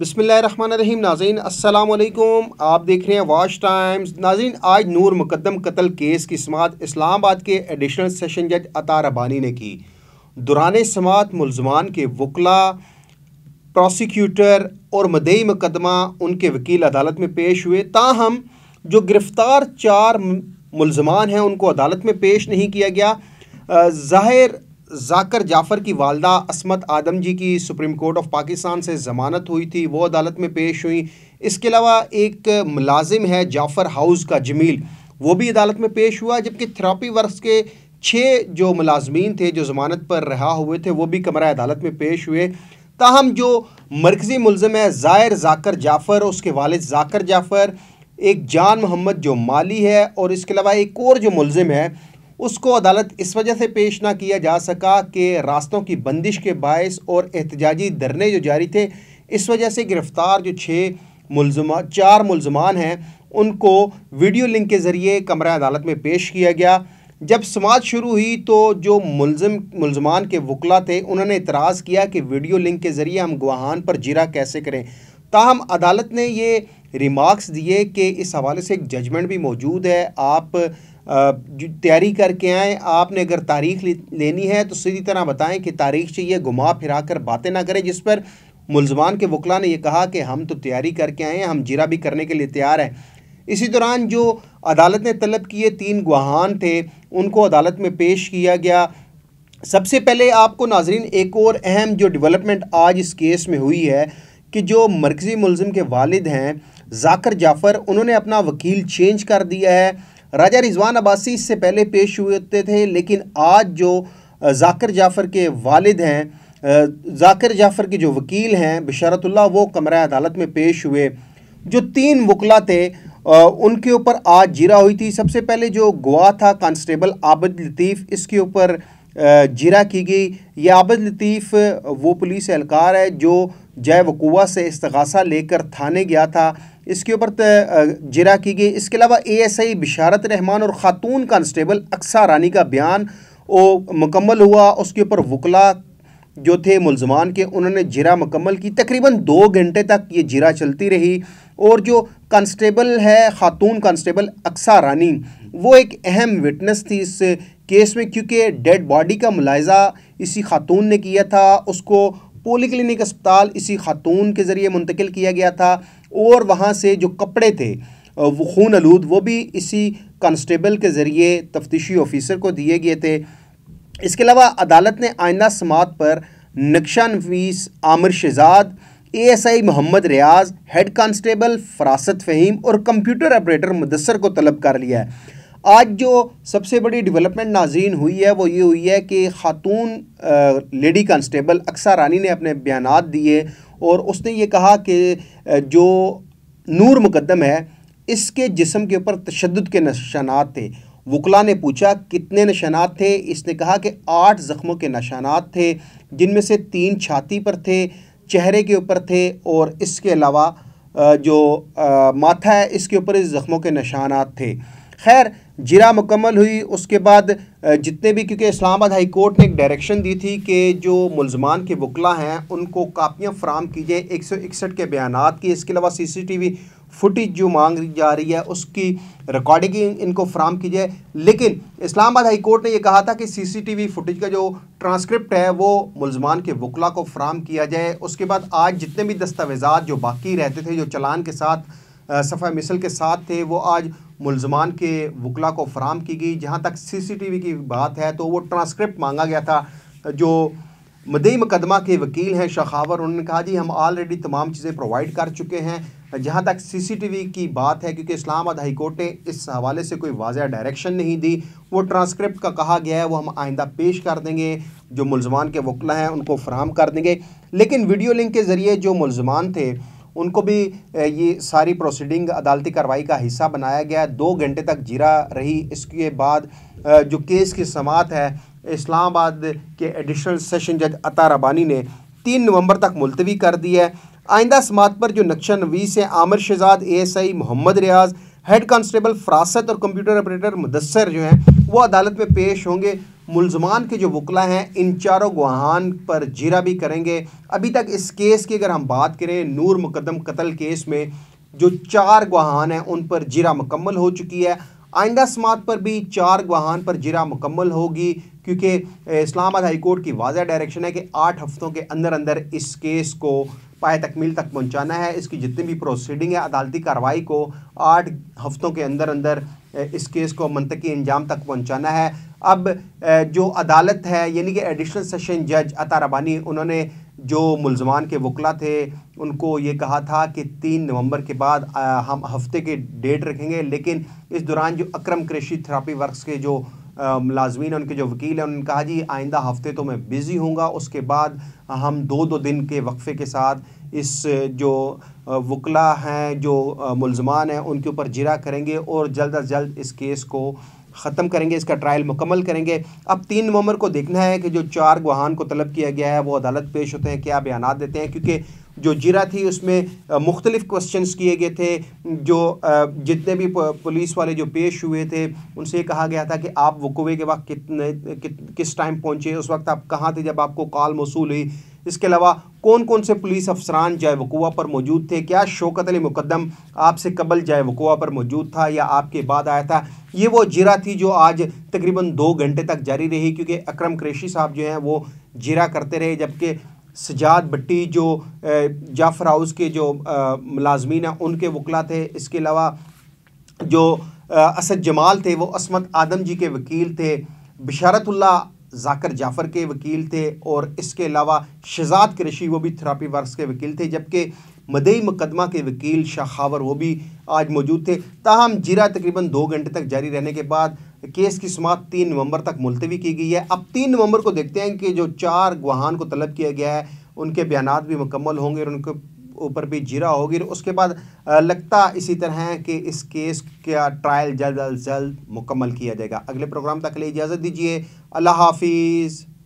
बसमीम नाजीन असलकुम आप देख रहे हैं वाश टाइम्स नाजीन आज नूर मुकदम कत्ल केस की समात इस्लामाबाद के एडिशनल सेशन जज अता रबानी ने की दुरान समात मुलजमान के वकला प्रोसिक्यूटर और मदई मुकदमा उनके वकील अदालत में पेश हुए ताहम जो गिरफ़्तार चार मुलजमान हैं उनको अदालत में पेश नहीं किया गया ज़ाहिर जाकर जाफ़र की वालदा असमत आदम जी की सुप्रीम कोर्ट ऑफ पाकिस्तान से ज़मानत हुई थी वो अदालत में पेश हुई इसके अलावा एक मुलाजिम है जाफ़र हाउस का जमील वो भी अदालत में पेश हुआ जबकि थेरापी वर्क के छः जो मुलाजमीन थे जो ज़मानत पर रहा हुए थे वो भी कमरा अदालत में पेश हुए ताहम जो मरकज़ी मुलम है ज़ायर जाकर जाफ़र उसके वालद जाकर जाफ़र एक जान मोहम्मद जो माली है और इसके अलावा एक और जो मुलम है उसको अदालत इस वजह से पेश ना किया जा सका कि रास्तों की बंदिश के बायस और एहतजाजी धरने जो जारी थे इस वजह से गिरफ़्तार जो छः मुलजमा चार मुलजमान हैं उनको वीडियो लिंक के ज़रिए कमरा अदालत में पेश किया गया जब समाज शुरू हुई तो जो मुलजम मुलजमान के वकला थे उन्होंने इतराज़ किया कि वीडियो लिंक के ज़रिए हम गुहान पर जिरा कैसे करें ताहम अदालत ने ये रिमार्क्स दिए कि इस हवाले से एक जजमेंट भी मौजूद है आप तैयारी करके आएँ आपने अगर तारीख लेनी है तो सीधी तरह बताएं कि तारीख चाहिए घुमा फिरा कर बातें ना करें जिस पर मुलजमान के वकला ने यह कहा कि हम तो तैयारी करके आए हैं हम जिरा भी करने के लिए तैयार हैं इसी दौरान जो अदालत ने तलब किए तीन गुहान थे उनको अदालत में पेश किया गया सबसे पहले आपको नाजरीन एक और अहम जो डेवलपमेंट आज इस केस में हुई है कि जो मरकज़ी मुलजम के वालद हैं जाकर जाफ़र उन्होंने अपना वकील चेंज कर दिया है राजा रिजवान अब्बासी इससे पहले पेश हुए होते थे लेकिन आज जो जाकर जाफ़र के वालिद हैं जाकर जाफ़र के जो वकील हैं बशारतुल्ला वो कमरा अदालत में पेश हुए जो तीन वकला थे उनके ऊपर आज जिरा हुई थी सबसे पहले जो गवाह था कांस्टेबल आबद लतीफ़ इसके ऊपर जिरा की गई ये आबद लतीफ़ वो पुलिस एहलकार है जो जय वकूवा से इस्तगासा लेकर थाने गया था इसके ऊपर जरा की गई इसके अलावा एस आई बिशारत रहमान और ख़ातून कांस्टेबल अक्सा रानी का बयान वो मुकम्मल हुआ उसके ऊपर वकला जो थे मुलजमान के उन्होंने जरा मुकम्मल की तकरीबन दो घंटे तक ये जरा चलती रही और जो कांस्टेबल है ख़ातून कांस्टेबल अक्सा रानी वो एक अहम विटनेस थी इस केस में क्योंकि डेड बॉडी का मुलायजा इसी खातून ने किया था उसको पोली क्लिनिक अस्पताल इसी खातून के ज़रिए मुंतकिल किया गया था और वहाँ से जो कपड़े थे वो खून आलूद वो भी इसी कांस्टेबल के ज़रिए तफ्तीशी ऑफिसर को दिए गए थे इसके अलावा अदालत ने आइंदा समात पर नक्शा नफीस Amir Shahzad ASI Mohammad Riyaz head constable Farasat Faheem और कंप्यूटर ऑपरेटर मुदसर को तलब कर लिया है आज जो सबसे बड़ी डेवलपमेंट नाजीन हुई है वो ये हुई है कि ख़ातून लेडी कांस्टेबल अक्सा रानी ने अपने बयान दिए और उसने ये कहा कि जो नूर मुकदम है इसके जिसम के ऊपर तशद के निशानात थे वकला ने पूछा कितने निशानात थे इसने कहा कि आठ ज़ख्मों के निशानात थे जिनमें से तीन छाती पर थे चेहरे के ऊपर थे और इसके अलावा जो माथा है इसके ऊपर इस ज़ख्मों के निशानात थे खैर जिरा मुकम्मल हुई उसके बाद जितने भी क्योंकि इस्लामाबाद हाई कोर्ट ने एक डायरेक्शन दी थी कि जो मुलजमान के वकला हैं उनको कापियाँ फ्राहम की जाएँ एक सौ इकसठ के बयान की इसके अलावा C C T V footage जो मांग जा रही है उसकी रिकॉर्डिंग इनको फ्राहम की जाए लेकिन इस्लामाबाद हाई कोर्ट ने यह कहा था कि C C T V footage का जो ट्रांसक्रिप्ट है वो मुलजमान के वकला को फ्राहम किया जाए उसके बाद आज जितने भी दस्तावेज़ा जो बाकी रहते थे जो चलान के साथ सफ़ा मिसल के साथ थे वो आज मुलजमान के वकला को फराम की गई जहाँ तक सीसीटीवी की बात है तो वो ट्रांसक्रिप्ट मांगा गया था जो मदई मुकदमा के वकील हैं शखावर उन्होंने कहा जी हम ऑलरेडी तमाम चीज़ें प्रोवाइड कर चुके हैं जहाँ तक सीसीटीवी की बात है क्योंकि इस्लामाबाद हाईकोर्ट ने इस हवाले से कोई वाजह डायरेक्शन नहीं दी वो ट्रांसक्रिप्ट का कहा गया है वो हम आइंदा पेश कर देंगे जो मुलजमान के वकला हैं उनको फ्राहम कर देंगे लेकिन वीडियो लिंक के ज़रिए जो मुलजमान थे उनको भी ये सारी प्रोसीडिंग अदालती कार्रवाई का हिस्सा बनाया गया दो घंटे तक जीरा रही इसके बाद जो केस की समात है इस्लामाबाद के एडिशनल सेशन जज अता रबानी ने तीन नवंबर तक मुलतवी कर दी है आइंदा समात पर जो नक्शा नवीस है Amir Shahzad ASI Mohammad Riyaz head constable Farasat और कंप्यूटर ऑपरेटर मुदसर जो हैं वो अदालत में पेश होंगे मुलजमान के जो वकला हैं इन चारों गुहान पर जीरा भी करेंगे अभी तक इस केस की अगर हम बात करें नूर मुकदम कत्ल केस में जो चार गुहान हैं उन पर जीरा मुकम्मल हो चुकी है आइंदा समात पर भी चार गुहान पर जिरा मुकम्मल होगी क्योंकि इस्लामाबाद हाई कोर्ट की वाजह डायरेक्शन है कि आठ हफ्तों के अंदर अंदर इस केस को पाए तकमील तक पहुंचाना है इसकी जितनी भी प्रोसीडिंग है अदालती कार्रवाई को आठ हफ्तों के अंदर अंदर इस केस को मनतकी अंजाम तक पहुंचाना है अब जो अदालत है यानी कि एडिशनल सेशन जज अता रबानी उन्होंने जो मुलजमान के वकला थे उनको ये कहा था कि तीन नवंबर के बाद हम हफ्ते के डेट रखेंगे लेकिन इस दौरान जो अक्रम कृषि थेरापी वर्क्स के जो मुलाजमीन उनके जो वकील हैं उन्होंने कहा जी आइंदा हफ्ते तो मैं बिज़ी हूँ उसके बाद हम दो दो दिन के वक्फ़े के साथ इस जो वकला हैं जो मुलजमान हैं उनके ऊपर जिरा करेंगे और जल्द अज जल्द इस केस को ख़त्म करेंगे इसका ट्रायल मुकम्मल करेंगे अब तीन नवंबर को देखना है कि जो चार गुहान को तलब किया गया है वो अदालत पेश होते हैं क्या बयान देते हैं क्योंकि जो जिरा थी उसमें मुख्तलिफ़ क्वेश्चन किए गए थे जो जितने भी पुलिस वाले जो पेश हुए थे उनसे कहा गया था कि आप वकूवे के वक्त कितने कि, किस टाइम पहुँचे उस वक्त आप कहाँ थे जब आपको कॉल मौसू हुई इसके अलावा कौन कौन से पुलिस अफसरान जय वकूआ पर मौजूद थे क्या शौकत अली मुकदम आपसे कबल जय वकूआ पर मौजूद था या आपके बाद आया था ये वो जिरा थी जो आज तकरीबन दो घंटे तक जारी रही क्योंकि अक्रम क्रेशी साहब जो हैं वो जिरा करते रहे जबकि सजाद भट्टी जो जाफर हाउस के जो मुलाजमीन हैं उनके वकला थे इसके अलावा जो असद जमाल थे वो असमत आदम जी के वकील थे बशारतुल्ला जाकर जाफ़र के वकील थे और इसके अलावा शहजाद कृषि वो भी थेरापी वर्क के वकील थे जबकि मदई मुकदमा के वकील शाह खावर वो भी आज मौजूद थे ताहम जीरा तकरीबन दो घंटे तक जारी रहने के बाद केस की समाप्त तीन नवंबर तक मुलतवी की गई है अब तीन नवंबर को देखते हैं कि जो चार गुहान को तलब किया गया है उनके बयान भी मुकम्मल होंगे और उनके ऊपर भी जिरा होगी और उसके बाद लगता इसी तरह कि इस केस का ट्रायल जल्द अज जल्द मुकम्मल किया जाएगा अगले प्रोग्राम तक ले इजाज़त दीजिए अल्लाह हाफिज़